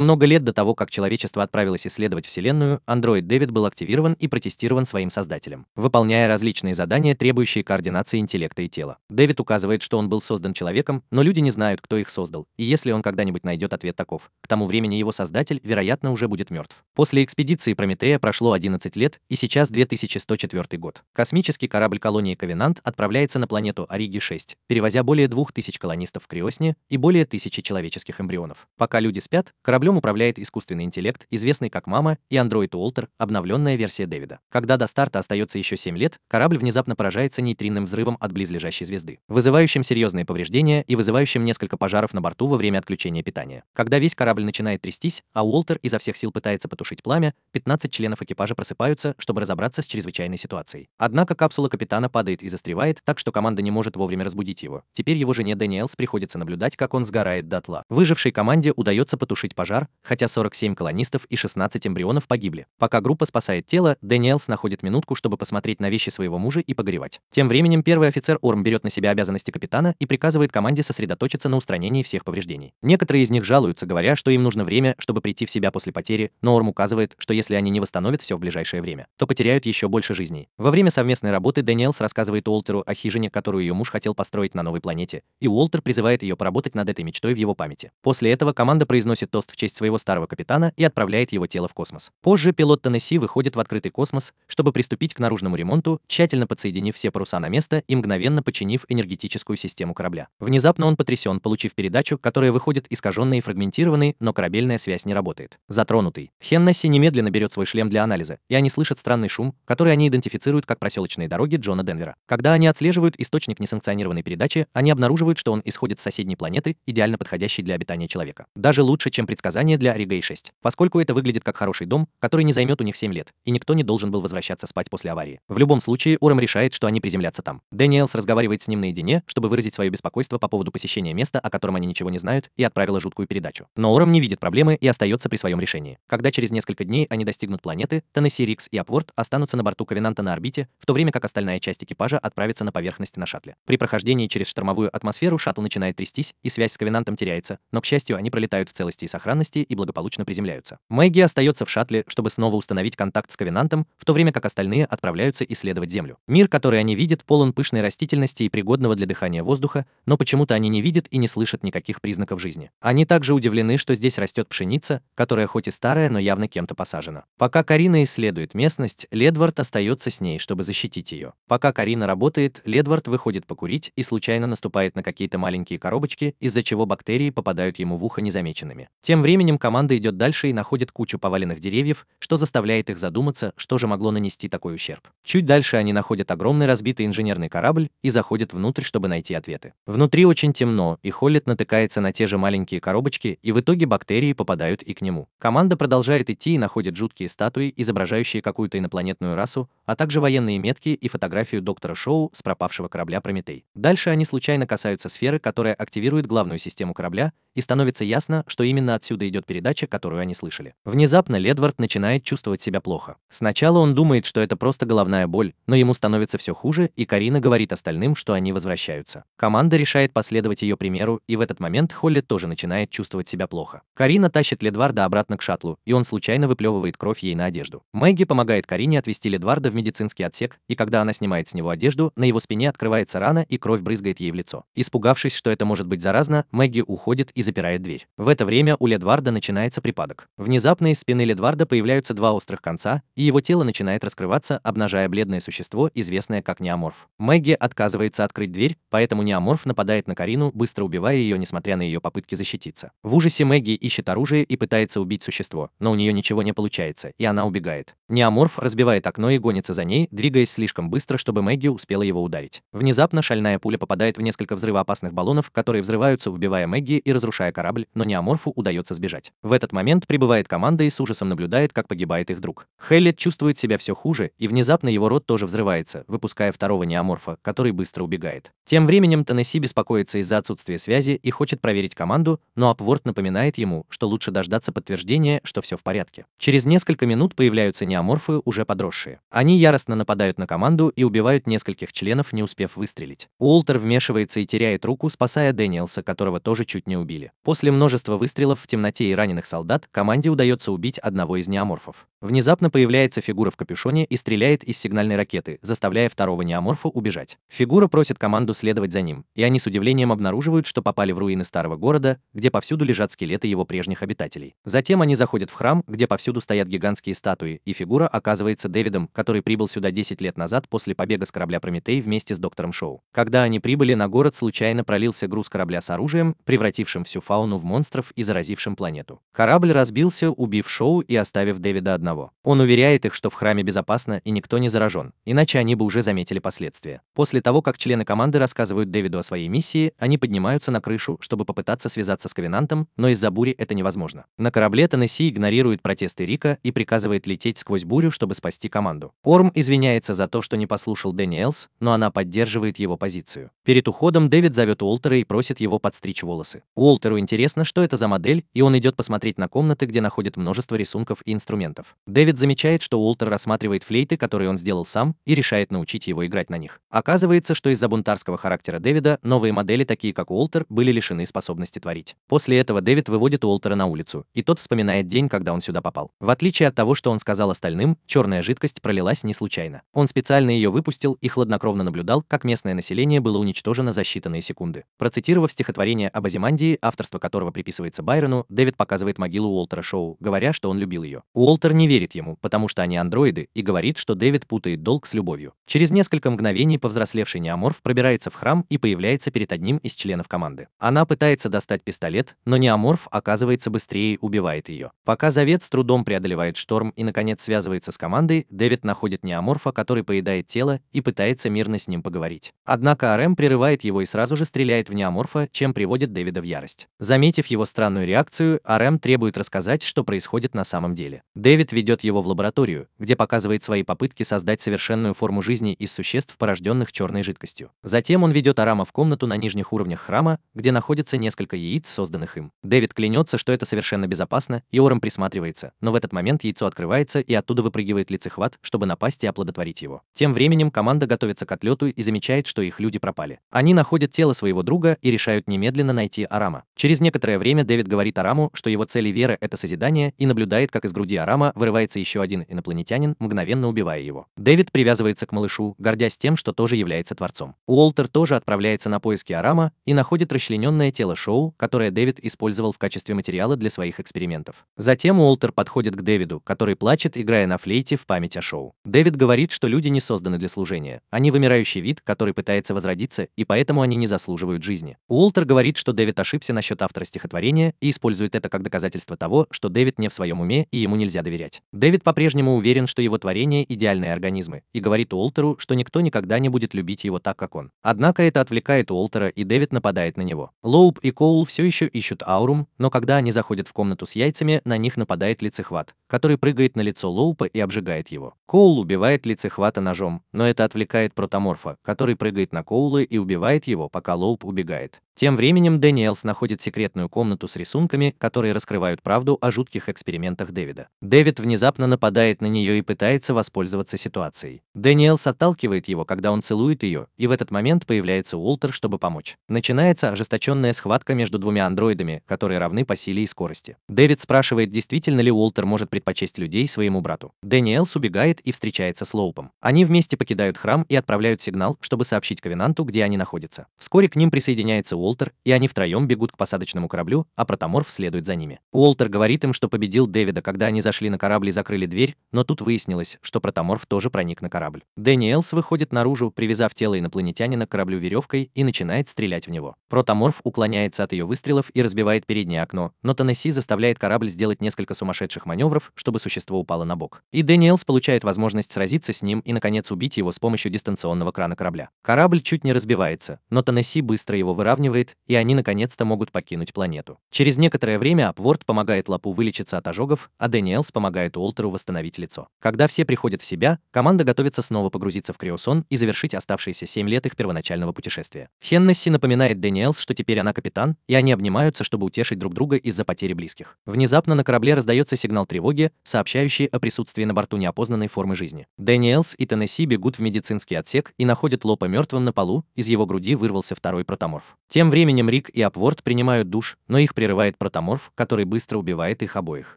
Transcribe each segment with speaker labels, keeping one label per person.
Speaker 1: Много лет до того, как человечество отправилось исследовать Вселенную, андроид Дэвид был активирован и протестирован своим создателем, выполняя различные задания, требующие координации интеллекта и тела. Дэвид указывает, что он был создан человеком, но люди не знают, кто их создал, и если он когда-нибудь найдет ответ таков, к тому времени его создатель, вероятно, уже будет мертв. После экспедиции Прометея прошло 11 лет, и сейчас 2104 год. Космический корабль колонии Ковенант отправляется на планету Ориги-6, перевозя более 2000 колонистов в Криосне и более тысячи человеческих эмбрионов. Пока люди спят, кораблем Королем управляет искусственный интеллект, известный как Мама и Android Уолтер, обновленная версия Дэвида. Когда до старта остается еще 7 лет, корабль внезапно поражается нейтринным взрывом от близлежащей звезды, вызывающим серьезные повреждения и вызывающим несколько пожаров на борту во время отключения питания. Когда весь корабль начинает трястись, а Уолтер изо всех сил пытается потушить пламя, 15 членов экипажа просыпаются, чтобы разобраться с чрезвычайной ситуацией. Однако капсула капитана падает и застревает, так что команда не может вовремя разбудить его. Теперь его жене Дэниэлс приходится наблюдать, как он сгорает дотла. Выжившей команде удается потушить пожар удар, хотя 47 колонистов и 16 эмбрионов погибли. Пока группа спасает тело, Дэниелс находит минутку, чтобы посмотреть на вещи своего мужа и погоревать. Тем временем первый офицер Орм берет на себя обязанности капитана и приказывает команде сосредоточиться на устранении всех повреждений. Некоторые из них жалуются, говоря, что им нужно время, чтобы прийти в себя после потери, но Орм указывает, что если они не восстановят все в ближайшее время, то потеряют еще больше жизней. Во время совместной работы Дэниелс рассказывает Уолтеру о хижине, которую ее муж хотел построить на новой планете, и Уолтер призывает ее поработать над этой мечтой в его памяти. После этого команда произносит тост в честь своего старого капитана и отправляет его тело в космос. Позже пилот Теннесси выходит в открытый космос, чтобы приступить к наружному ремонту, тщательно подсоединив все паруса на место и мгновенно починив энергетическую систему корабля. Внезапно он потрясен, получив передачу, которая выходит искаженной и фрагментированной, но корабельная связь не работает. Затронутый. Хеннесси немедленно берет свой шлем для анализа, и они слышат странный шум, который они идентифицируют как проселочные дороги Джона Денвера. Когда они отслеживают источник несанкционированной передачи, они обнаруживают, что он исходит с соседней планеты, идеально подходящей для обитания человека. Даже лучше, чем предсказать наказание для Ригей 6, поскольку это выглядит как хороший дом, который не займет у них 7 лет, и никто не должен был возвращаться спать после аварии. В любом случае, Урам решает, что они приземлятся там. Дэниелс разговаривает с ним наедине, чтобы выразить свое беспокойство по поводу посещения места, о котором они ничего не знают, и отправила жуткую передачу. Но Урам не видит проблемы и остается при своем решении. Когда через несколько дней они достигнут планеты, Теннесси Рикс и Апворд останутся на борту Ковенанта на орбите, в то время как остальная часть экипажа отправится на поверхность на шаттле. При прохождении через штормовую атмосферу шаттл начинает трястись, и связь с Ковенантом теряется, но, к счастью, они пролетают в целости и сохранности сохранности и благополучно приземляются. Мэгги остается в шаттле, чтобы снова установить контакт с Ковенантом, в то время как остальные отправляются исследовать Землю. Мир, который они видят, полон пышной растительности и пригодного для дыхания воздуха, но почему-то они не видят и не слышат никаких признаков жизни. Они также удивлены, что здесь растет пшеница, которая хоть и старая, но явно кем-то посажена. Пока Карина исследует местность, Ледвард остается с ней, чтобы защитить ее. Пока Карина работает, Ледвард выходит покурить и случайно наступает на какие-то маленькие коробочки, из-за чего бактерии попадают ему в ухо незамеченными. Тем временем временем команда идет дальше и находит кучу поваленных деревьев, что заставляет их задуматься, что же могло нанести такой ущерб. Чуть дальше они находят огромный разбитый инженерный корабль и заходят внутрь, чтобы найти ответы. Внутри очень темно, и Холлет натыкается на те же маленькие коробочки, и в итоге бактерии попадают и к нему. Команда продолжает идти и находит жуткие статуи, изображающие какую-то инопланетную расу, а также военные метки и фотографию доктора Шоу с пропавшего корабля «Прометей». Дальше они случайно касаются сферы, которая активирует главную систему корабля, и становится ясно, что именно отсюда идет передача, которую они слышали. Внезапно Ледвард начинает чувствовать себя плохо. Сначала он думает, что это просто головная боль, но ему становится все хуже, и Карина говорит остальным, что они возвращаются. Команда решает последовать ее примеру, и в этот момент Холли тоже начинает чувствовать себя плохо. Карина тащит Ледварда обратно к шаттлу, и он случайно выплевывает кровь ей на одежду. Мэгги помогает Карине отвести Ледварда в медицинский отсек, и когда она снимает с него одежду, на его спине открывается рана и кровь брызгает ей в лицо. Испугавшись, что это может быть заразно, Мэгги уходит и запирает дверь. В это время у Ледварда начинается припадок. Внезапно из спины Ледварда появляются два острых конца, и его тело начинает раскрываться, обнажая бледное существо, известное как неоморф. Мэгги отказывается открыть дверь, поэтому неоморф нападает на Карину, быстро убивая ее, несмотря на ее попытки защититься. В ужасе Мэгги ищет оружие и пытается убить существо, но у нее ничего не получается, и она убегает. Неоморф разбивает окно и гонится гонится за ней, двигаясь слишком быстро, чтобы Мэгги успела его ударить. Внезапно шальная пуля попадает в несколько взрывоопасных баллонов, которые взрываются, убивая Мэгги и разрушая корабль, но неоморфу удается сбежать. В этот момент прибывает команда и с ужасом наблюдает, как погибает их друг. Хеллет чувствует себя все хуже, и внезапно его рот тоже взрывается, выпуская второго неоморфа, который быстро убегает. Тем временем Теннесси беспокоится из-за отсутствия связи и хочет проверить команду, но Апворт напоминает ему, что лучше дождаться подтверждения, что все в порядке. Через несколько минут появляются неоморфы, уже подросшие. Они они яростно нападают на команду и убивают нескольких членов, не успев выстрелить. Уолтер вмешивается и теряет руку, спасая Дэниелса, которого тоже чуть не убили. После множества выстрелов в темноте и раненых солдат команде удается убить одного из неоморфов. Внезапно появляется фигура в капюшоне и стреляет из сигнальной ракеты, заставляя второго неоморфа убежать. Фигура просит команду следовать за ним, и они с удивлением обнаруживают, что попали в руины старого города, где повсюду лежат скелеты его прежних обитателей. Затем они заходят в храм, где повсюду стоят гигантские статуи, и фигура оказывается Дэвидом, который прибыл сюда 10 лет назад после побега с корабля Прометей вместе с доктором Шоу. Когда они прибыли, на город случайно пролился груз корабля с оружием, превратившим всю фауну в монстров и заразившим планету. Корабль разбился, убив Шоу и оставив Дэвида одного одного. Он уверяет их, что в храме безопасно и никто не заражен, иначе они бы уже заметили последствия. После того, как члены команды рассказывают Дэвиду о своей миссии, они поднимаются на крышу, чтобы попытаться связаться с Ковенантом, но из-за бури это невозможно. На корабле Теннесси игнорирует протесты Рика и приказывает лететь сквозь бурю, чтобы спасти команду. Орм извиняется за то, что не послушал Дэниэлс, но она поддерживает его позицию. Перед уходом Дэвид зовет Уолтера и просит его подстричь волосы. Уолтеру интересно, что это за модель, и он идет посмотреть на комнаты, где находит множество рисунков и инструментов. Дэвид замечает, что Уолтер рассматривает флейты, которые он сделал сам, и решает научить его играть на них. Оказывается, что из-за бунтарского характера Дэвида новые модели, такие как Уолтер, были лишены способности творить. После этого Дэвид выводит Уолтера на улицу, и тот вспоминает день, когда он сюда попал. В отличие от того, что он сказал остальным, черная жидкость пролилась не случайно. Он специально ее выпустил и хладнокровно наблюдал, как местное население было уничтожено за считанные секунды. Процитировав стихотворение об Азимандии, авторство которого приписывается Байрону, Дэвид показывает могилу Уолтера Шоу, говоря, что он любил ее. Уолтер не верит ему, потому что они андроиды, и говорит, что Дэвид путает долг с любовью. Через несколько мгновений повзрослевший неоморф пробирается в храм и появляется перед одним из членов команды. Она пытается достать пистолет, но неоморф оказывается быстрее и убивает ее. Пока Завет с трудом преодолевает шторм и, наконец, связывается с командой, Дэвид находит неоморфа, который поедает тело, и пытается мирно с ним поговорить. Однако Арем прерывает его и сразу же стреляет в неоморфа, чем приводит Дэвида в ярость. Заметив его странную реакцию, Арем требует рассказать, что происходит на самом деле. Дэвид ведет его в лабораторию, где показывает свои попытки создать совершенную форму жизни из существ, порожденных черной жидкостью. Затем он ведет Арама в комнату на нижних уровнях храма, где находится несколько яиц, созданных им. Дэвид клянется, что это совершенно безопасно, и Орам присматривается, но в этот момент яйцо открывается и оттуда выпрыгивает лицехват, чтобы напасть и оплодотворить его. Тем временем команда готовится к отлету и замечает, что их люди пропали. Они находят тело своего друга и решают немедленно найти Арама. Через некоторое время Дэвид говорит Араму, что его цель и вера — это созидание, и наблюдает, как из груди Арама вырывается врывается еще один инопланетянин, мгновенно убивая его. Дэвид привязывается к малышу, гордясь тем, что тоже является творцом. Уолтер тоже отправляется на поиски Арама и находит расчлененное тело Шоу, которое Дэвид использовал в качестве материала для своих экспериментов. Затем Уолтер подходит к Дэвиду, который плачет, играя на флейте в память о Шоу. Дэвид говорит, что люди не созданы для служения. Они вымирающий вид, который пытается возродиться, и поэтому они не заслуживают жизни. Уолтер говорит, что Дэвид ошибся насчет автора стихотворения и использует это как доказательство того, что Дэвид не в своем уме и ему нельзя доверять представить. Дэвид по-прежнему уверен, что его творения идеальные организмы, и говорит Уолтеру, что никто никогда не будет любить его так, как он. Однако это отвлекает Уолтера, и Дэвид нападает на него. Лоуп и Коул все еще ищут Аурум, но когда они заходят в комнату с яйцами, на них нападает лицехват, который прыгает на лицо Лоупа и обжигает его. Коул убивает лицехвата ножом, но это отвлекает протоморфа, который прыгает на Коула и убивает его, пока Лоуп убегает. Тем временем Дэниелс находит секретную комнату с рисунками, которые раскрывают правду о жутких экспериментах Дэвида. Дэвид внезапно нападает на нее и пытается воспользоваться ситуацией. Дэниелс отталкивает его, когда он целует ее, и в этот момент появляется Уолтер, чтобы помочь. Начинается ожесточенная схватка между двумя андроидами, которые равны по силе и скорости. Дэвид спрашивает, действительно ли Уолтер может предпочесть людей своему брату. Дэниелс убегает и встречается с Лоупом. Они вместе покидают храм и отправляют сигнал, чтобы сообщить Ковенанту, где они находятся. Вскоре к ним присоединяется Уолтер, и они втроем бегут к посадочному кораблю, а Протоморф следует за ними. Уолтер говорит им, что победил Дэвида, когда они зашли на корабль и закрыли дверь, но тут выяснилось, что Протоморф тоже проник на корабль. Дэниэлс выходит наружу, привязав тело инопланетянина к кораблю веревкой и начинает стрелять в него. Протоморф уклоняется от ее выстрелов и разбивает переднее окно, но Теннесси заставляет корабль сделать несколько сумасшедших маневров, чтобы существо упало на бок. И Дэниэлс получает возможность сразиться с ним и, наконец, убить его с помощью дистанционного крана корабля. Корабль чуть не разбивается, но Теннесси быстро его выравнивает выравнивает, и они наконец-то могут покинуть планету. Через некоторое время Апворд помогает Лапу вылечиться от ожогов, а Дэниэлс помогает Уолтеру восстановить лицо. Когда все приходят в себя, команда готовится снова погрузиться в Криосон и завершить оставшиеся 7 лет их первоначального путешествия. Хеннесси напоминает Дэниэлс, что теперь она капитан, и они обнимаются, чтобы утешить друг друга из-за потери близких. Внезапно на корабле раздается сигнал тревоги, сообщающий о присутствии на борту неопознанной формы жизни. Дэниэлс и Теннесси бегут в медицинский отсек и находят Лопа мертвым на полу, из его груди вырвался второй протоморф. Тем тем временем Рик и Апворд принимают душ, но их прерывает протоморф, который быстро убивает их обоих.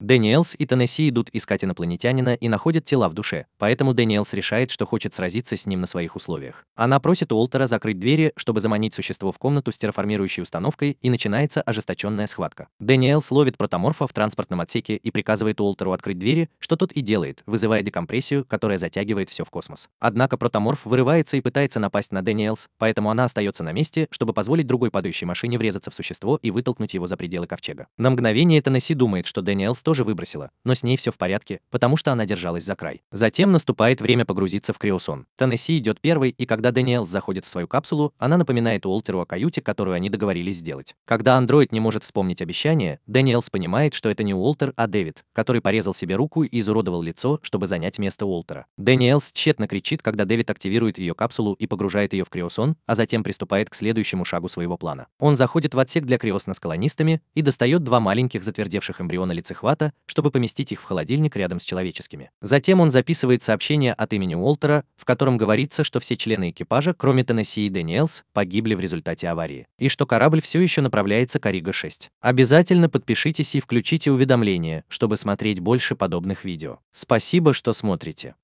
Speaker 1: Дэниэлс и Теннесси идут искать инопланетянина и находят тела в душе, поэтому Дэниэлс решает, что хочет сразиться с ним на своих условиях. Она просит Уолтера закрыть двери, чтобы заманить существо в комнату с терраформирующей установкой, и начинается ожесточенная схватка. Дэниэлс ловит протоморфа в транспортном отсеке и приказывает Уолтеру открыть двери, что тот и делает, вызывая декомпрессию, которая затягивает все в космос. Однако протоморф вырывается и пытается напасть на Дэниэлс, поэтому она остается на месте, чтобы позволить другой падающей машине врезаться в существо и вытолкнуть его за пределы ковчега. На мгновение Теннесси думает, что Дэниэлс тоже выбросила, но с ней все в порядке, потому что она держалась за край. Затем наступает время погрузиться в криосон. Теннесси идет первой, и когда Дэниел заходит в свою капсулу, она напоминает Уолтеру о каюте, которую они договорились сделать. Когда андроид не может вспомнить обещание, Даниэлс понимает, что это не Уолтер, а Дэвид, который порезал себе руку и изуродовал лицо, чтобы занять место Уолтера. Даниэлс тщетно кричит, когда Дэвид активирует ее капсулу и погружает ее в криосон, а затем приступает к следующему шагу своего плана. Он заходит в отсек для криос с колонистами и достает два маленьких затвердевших эмбриона лицехват, аппарата, чтобы поместить их в холодильник рядом с человеческими. Затем он записывает сообщение от имени Уолтера, в котором говорится, что все члены экипажа, кроме Теннесси и Дэниелс, погибли в результате аварии, и что корабль все еще направляется к Ориго-6. Обязательно подпишитесь и включите уведомления, чтобы смотреть больше подобных видео. Спасибо, что смотрите.